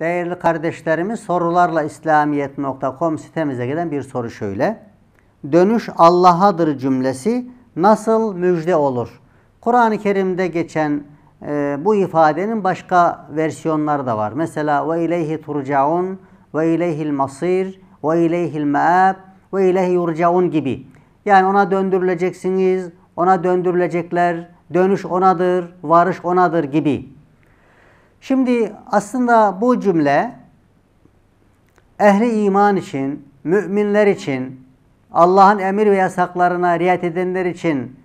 Değerli kardeşlerimiz sorularla İslamiyet.com sitemize giden bir soru şöyle. Dönüş Allah'adır cümlesi nasıl müjde olur? Kur'an-ı Kerim'de geçen e, bu ifadenin başka versiyonları da var. Mesela ve ileyhi turcaun ve ileyhil masir ve ileyhil maab ve ileyhi yurcaun gibi. Yani ona döndürüleceksiniz, ona döndürülecekler, dönüş onadır, varış onadır gibi. Şimdi aslında bu cümle ehli iman için, müminler için, Allah'ın emir ve yasaklarına riayet edenler için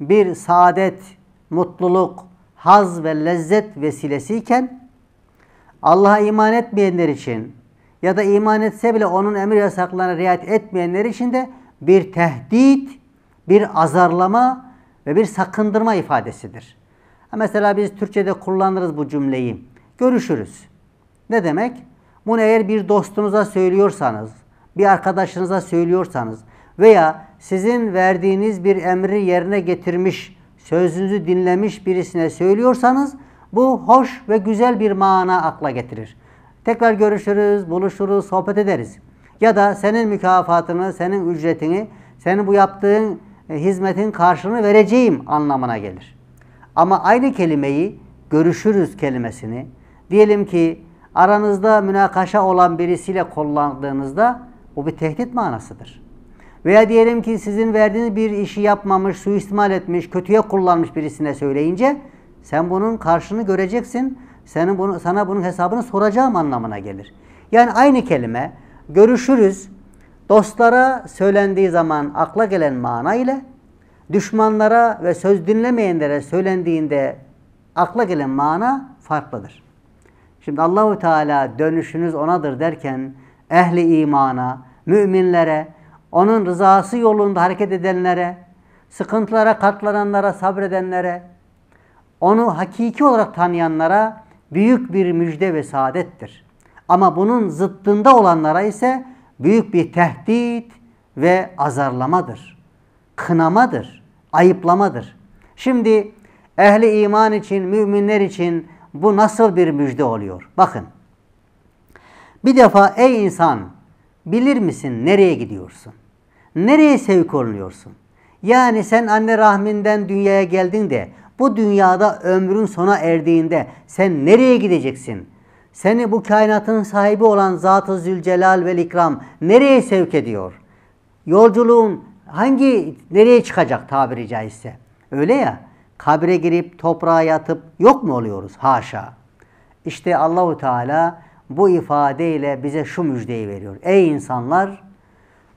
bir saadet, mutluluk, haz ve lezzet vesilesi iken Allah'a iman etmeyenler için ya da iman etse bile onun emir ve yasaklarına riayet etmeyenler için de bir tehdit, bir azarlama ve bir sakındırma ifadesidir. Mesela biz Türkçe'de kullanırız bu cümleyi. Görüşürüz. Ne demek? Bunu eğer bir dostunuza söylüyorsanız, bir arkadaşınıza söylüyorsanız veya sizin verdiğiniz bir emri yerine getirmiş, sözünüzü dinlemiş birisine söylüyorsanız bu hoş ve güzel bir mana akla getirir. Tekrar görüşürüz, buluşuruz, sohbet ederiz. Ya da senin mükafatını, senin ücretini, senin bu yaptığın e, hizmetin karşılığını vereceğim anlamına gelir. Ama aynı kelimeyi görüşürüz kelimesini diyelim ki aranızda münakaşa olan birisiyle kullandığınızda bu bir tehdit manasıdır. Veya diyelim ki sizin verdiğiniz bir işi yapmamış, suistimal etmiş, kötüye kullanmış birisine söyleyince sen bunun karşını göreceksin. Senin bunu, sana bunun hesabını soracağım anlamına gelir. Yani aynı kelime görüşürüz dostlara söylendiği zaman akla gelen mana ile düşmanlara ve söz dinlemeyenlere söylendiğinde akla gelen mana farklıdır. Şimdi Allahu Teala dönüşünüz onadır derken ehli imana, müminlere, onun rızası yolunda hareket edenlere, sıkıntılara katlananlara, sabredenlere, onu hakiki olarak tanıyanlara büyük bir müjde ve saadettir. Ama bunun zıttında olanlara ise büyük bir tehdit ve azarlamadır, kınamadır ayıplamadır. Şimdi ehli iman için, müminler için bu nasıl bir müjde oluyor? Bakın. Bir defa ey insan bilir misin nereye gidiyorsun? Nereye sevk olunuyorsun? Yani sen anne rahminden dünyaya geldin de bu dünyada ömrün sona erdiğinde sen nereye gideceksin? Seni bu kainatın sahibi olan Zat-ı Zülcelal ve İkram nereye sevk ediyor? Yolculuğun hangi nereye çıkacak tabiri caizse. Öyle ya kabre girip toprağa yatıp yok mu oluyoruz? Haşa. İşte Allahu Teala bu ifadeyle bize şu müjdeyi veriyor. Ey insanlar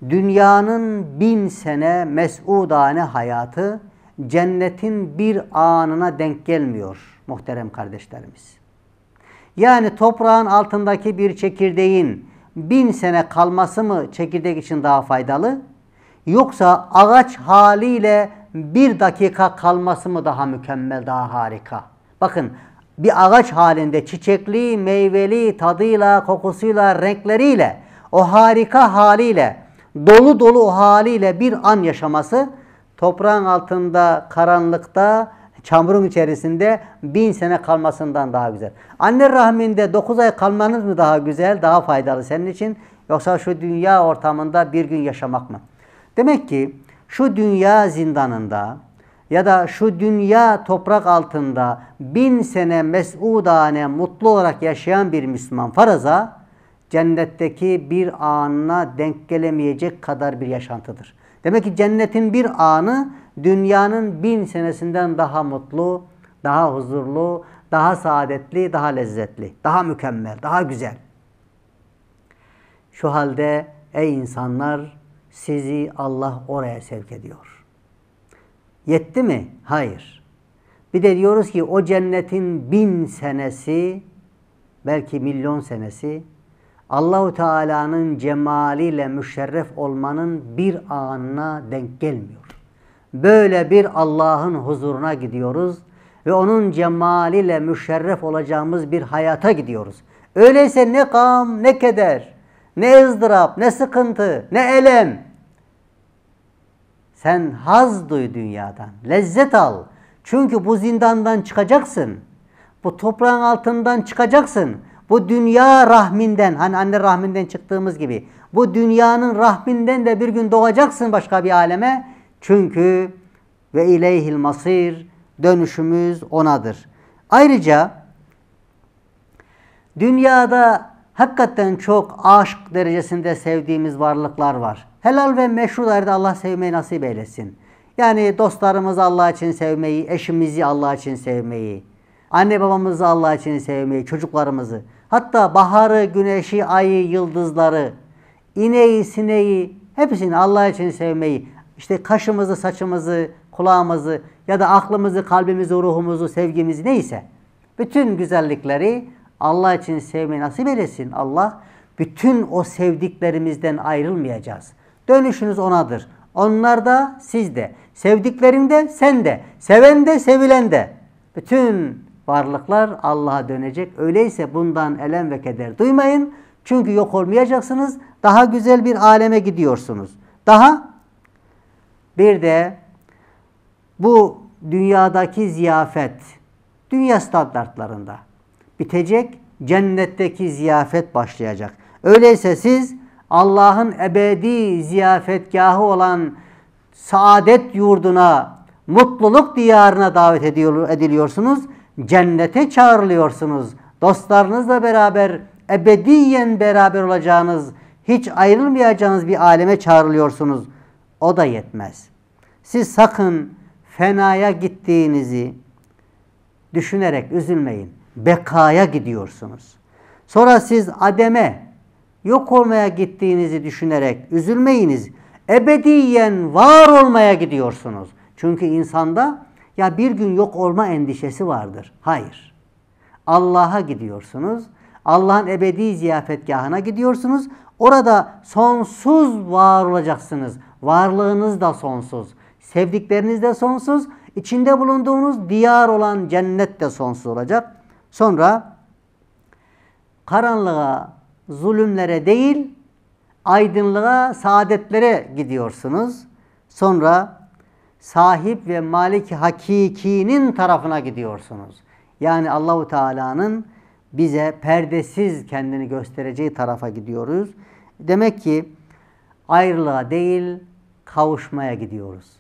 dünyanın bin sene mes'udane hayatı cennetin bir anına denk gelmiyor muhterem kardeşlerimiz. Yani toprağın altındaki bir çekirdeğin bin sene kalması mı çekirdek için daha faydalı? Yoksa ağaç haliyle bir dakika kalması mı daha mükemmel, daha harika? Bakın bir ağaç halinde çiçekli, meyveli, tadıyla, kokusuyla, renkleriyle, o harika haliyle, dolu dolu o haliyle bir an yaşaması toprağın altında, karanlıkta, çamurun içerisinde bin sene kalmasından daha güzel. Anne rahminde dokuz ay kalmanız mı daha güzel, daha faydalı senin için? Yoksa şu dünya ortamında bir gün yaşamak mı? Demek ki şu dünya zindanında ya da şu dünya toprak altında bin sene mesudane mutlu olarak yaşayan bir Müslüman faraza cennetteki bir anına denk gelemeyecek kadar bir yaşantıdır. Demek ki cennetin bir anı dünyanın bin senesinden daha mutlu, daha huzurlu, daha saadetli, daha lezzetli, daha mükemmel, daha güzel. Şu halde ey insanlar sizi Allah oraya sevk ediyor. Yetti mi? Hayır. Bir de diyoruz ki o cennetin bin senesi, belki milyon senesi, Allahu Teala'nın cemaliyle müşerref olmanın bir anına denk gelmiyor. Böyle bir Allah'ın huzuruna gidiyoruz ve onun cemaliyle müşerref olacağımız bir hayata gidiyoruz. Öyleyse ne gam ne keder, ne ızdırap, ne sıkıntı, ne elem. Sen haz duy dünyadan, lezzet al. Çünkü bu zindandan çıkacaksın. Bu toprağın altından çıkacaksın. Bu dünya rahminden, hani anne rahminden çıktığımız gibi. Bu dünyanın rahminden de bir gün doğacaksın başka bir aleme. Çünkü ve ileyhil masir dönüşümüz onadır. Ayrıca dünyada hakikaten çok aşk derecesinde sevdiğimiz varlıklar var. Helal ve meşru dairede Allah sevmeyi nasip eylesin. Yani dostlarımızı Allah için sevmeyi, eşimizi Allah için sevmeyi, anne babamızı Allah için sevmeyi, çocuklarımızı, hatta baharı, güneşi, ayı, yıldızları, ineği, sineği, hepsini Allah için sevmeyi, işte kaşımızı, saçımızı, kulağımızı ya da aklımızı, kalbimizi, ruhumuzu, sevgimizi neyse bütün güzellikleri Allah için sevmeyi nasip eylesin. Allah bütün o sevdiklerimizden ayrılmayacağız. Dönüşünüz onadır. Onlar da siz de. Sevdiklerin de sen de. Seven de sevilen de. Bütün varlıklar Allah'a dönecek. Öyleyse bundan elem ve keder duymayın. Çünkü yok olmayacaksınız. Daha güzel bir aleme gidiyorsunuz. Daha bir de bu dünyadaki ziyafet dünya standartlarında bitecek, cennetteki ziyafet başlayacak. Öyleyse siz Allah'ın ebedi ziyafetgahı olan saadet yurduna, mutluluk diyarına davet ediliyorsunuz. Cennete çağrılıyorsunuz. Dostlarınızla beraber, ebediyen beraber olacağınız, hiç ayrılmayacağınız bir aleme çağrılıyorsunuz. O da yetmez. Siz sakın fenaya gittiğinizi düşünerek üzülmeyin bekaya gidiyorsunuz. Sonra siz ademe yok olmaya gittiğinizi düşünerek üzülmeyiniz. Ebediyen var olmaya gidiyorsunuz. Çünkü insanda ya bir gün yok olma endişesi vardır. Hayır. Allah'a gidiyorsunuz. Allah'ın ebedi ziyafetgahına gidiyorsunuz. Orada sonsuz var olacaksınız. Varlığınız da sonsuz. Sevdikleriniz de sonsuz. İçinde bulunduğunuz diyar olan cennet de sonsuz olacak. Sonra karanlığa, zulümlere değil, aydınlığa, saadetlere gidiyorsunuz. Sonra sahip ve malik hakikinin tarafına gidiyorsunuz. Yani Allahu Teala'nın bize perdesiz kendini göstereceği tarafa gidiyoruz. Demek ki ayrılığa değil kavuşmaya gidiyoruz.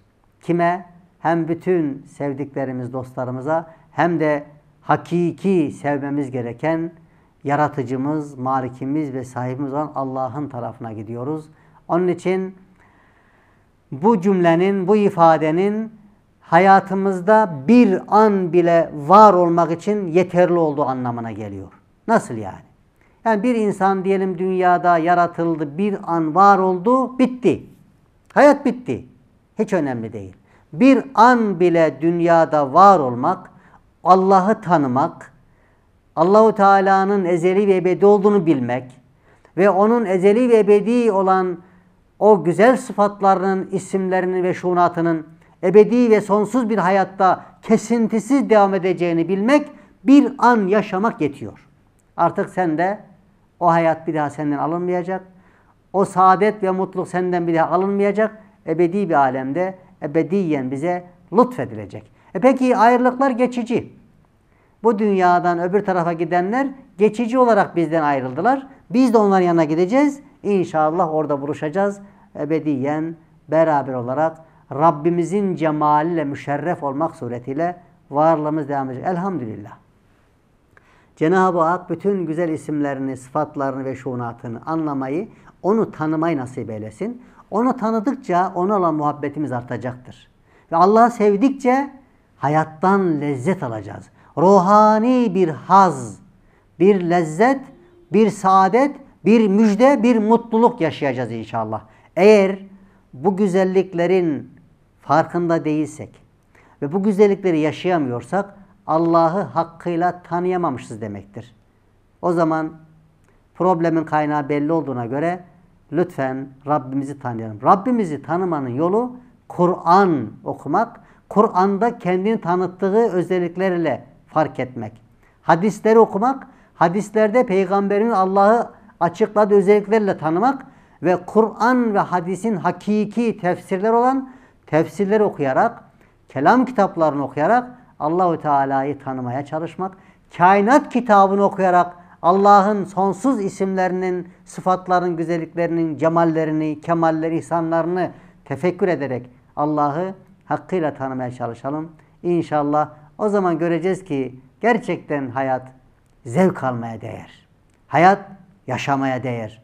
Kime? Hem bütün sevdiklerimiz, dostlarımıza hem de hakiki sevmemiz gereken yaratıcımız, malikimiz ve sahibimiz olan Allah'ın tarafına gidiyoruz. Onun için bu cümlenin, bu ifadenin hayatımızda bir an bile var olmak için yeterli olduğu anlamına geliyor. Nasıl yani? Yani bir insan diyelim dünyada yaratıldı, bir an var oldu, bitti. Hayat bitti. Hiç önemli değil. Bir an bile dünyada var olmak, Allah'ı tanımak, Allahu Teala'nın ezeli ve ebedi olduğunu bilmek ve onun ezeli ve ebedi olan o güzel sıfatlarının, isimlerinin ve şunatının ebedi ve sonsuz bir hayatta kesintisiz devam edeceğini bilmek bir an yaşamak yetiyor. Artık sen de o hayat bir daha senden alınmayacak. O saadet ve mutluluk senden bir daha alınmayacak. Ebedi bir alemde ebediyen bize lütfedilecek. E peki ayrılıklar geçici. Bu dünyadan öbür tarafa gidenler geçici olarak bizden ayrıldılar. Biz de onların yanına gideceğiz. İnşallah orada buluşacağız. Ebediyen beraber olarak Rabbimizin cemaliyle müşerref olmak suretiyle varlığımız devam edecek. Elhamdülillah. Cenab-ı Hak bütün güzel isimlerini, sıfatlarını ve şunatını anlamayı, onu tanımayı nasip eylesin. Onu tanıdıkça ona olan muhabbetimiz artacaktır. Ve Allah'ı sevdikçe hayattan lezzet alacağız. Ruhani bir haz, bir lezzet, bir saadet, bir müjde, bir mutluluk yaşayacağız inşallah. Eğer bu güzelliklerin farkında değilsek ve bu güzellikleri yaşayamıyorsak Allah'ı hakkıyla tanıyamamışız demektir. O zaman problemin kaynağı belli olduğuna göre lütfen Rabbimizi tanıyalım. Rabbimizi tanımanın yolu Kur'an okumak Kur'an'da kendini tanıttığı özelliklerle fark etmek. Hadisleri okumak, hadislerde peygamberin Allah'ı açıkladığı özelliklerle tanımak ve Kur'an ve hadisin hakiki tefsirler olan tefsirleri okuyarak, kelam kitaplarını okuyarak Allahu Teala'yı tanımaya çalışmak, kainat kitabını okuyarak Allah'ın sonsuz isimlerinin, sıfatların, güzelliklerinin, cemallerini, kemalleri, ihsanlarını tefekkür ederek Allah'ı hakkıyla tanımaya çalışalım. İnşallah o zaman göreceğiz ki gerçekten hayat zevk almaya değer. Hayat yaşamaya değer.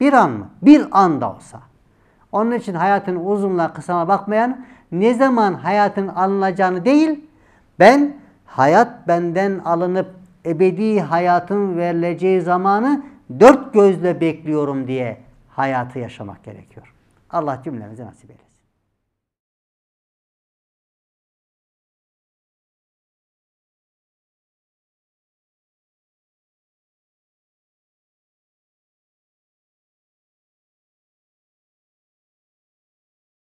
Bir an mı? Bir anda olsa. Onun için hayatın uzunla kısana bakmayan ne zaman hayatın alınacağını değil, ben hayat benden alınıp ebedi hayatın verileceği zamanı dört gözle bekliyorum diye hayatı yaşamak gerekiyor. Allah cümlemize nasip eylesin.